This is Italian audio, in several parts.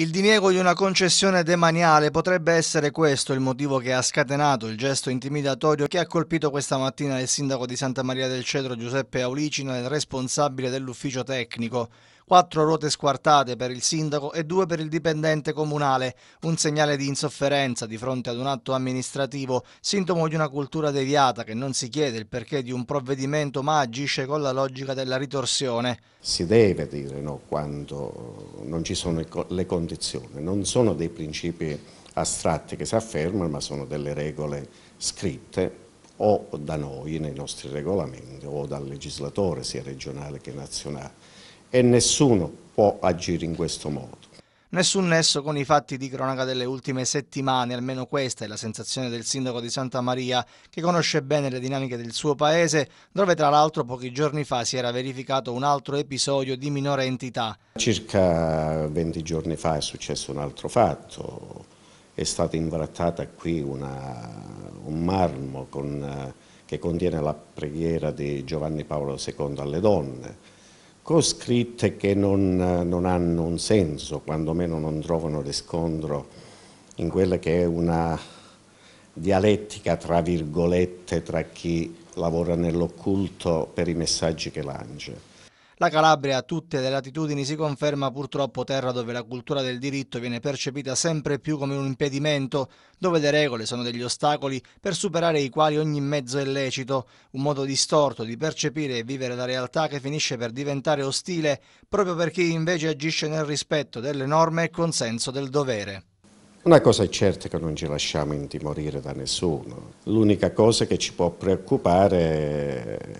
Il diniego di una concessione demaniale potrebbe essere questo il motivo che ha scatenato il gesto intimidatorio che ha colpito questa mattina il sindaco di Santa Maria del Cedro Giuseppe Aulicino e il responsabile dell'ufficio tecnico quattro ruote squartate per il sindaco e due per il dipendente comunale, un segnale di insofferenza di fronte ad un atto amministrativo, sintomo di una cultura deviata che non si chiede il perché di un provvedimento ma agisce con la logica della ritorsione. Si deve dire no quando non ci sono le condizioni, non sono dei principi astratti che si affermano ma sono delle regole scritte o da noi nei nostri regolamenti o dal legislatore sia regionale che nazionale e nessuno può agire in questo modo. Nessun nesso con i fatti di cronaca delle ultime settimane, almeno questa è la sensazione del sindaco di Santa Maria, che conosce bene le dinamiche del suo paese, dove tra l'altro pochi giorni fa si era verificato un altro episodio di minore entità. Circa 20 giorni fa è successo un altro fatto, è stata imbrattata qui una, un marmo con, eh, che contiene la preghiera di Giovanni Paolo II alle donne, coscritte che non, non hanno un senso, quantomeno non trovano riscontro in quella che è una dialettica tra virgolette tra chi lavora nell'occulto per i messaggi che lancia. La Calabria a tutte le latitudini si conferma purtroppo terra dove la cultura del diritto viene percepita sempre più come un impedimento, dove le regole sono degli ostacoli per superare i quali ogni mezzo è lecito, un modo distorto di percepire e vivere la realtà che finisce per diventare ostile proprio per chi invece agisce nel rispetto delle norme e con senso del dovere. Una cosa è certa che non ci lasciamo intimorire da nessuno, l'unica cosa che ci può preoccupare è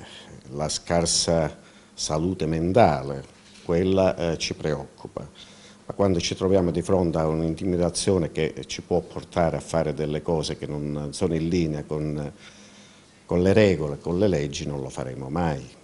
la scarsa salute mentale, quella eh, ci preoccupa. Ma quando ci troviamo di fronte a un'intimidazione che ci può portare a fare delle cose che non sono in linea con, eh, con le regole, con le leggi, non lo faremo mai.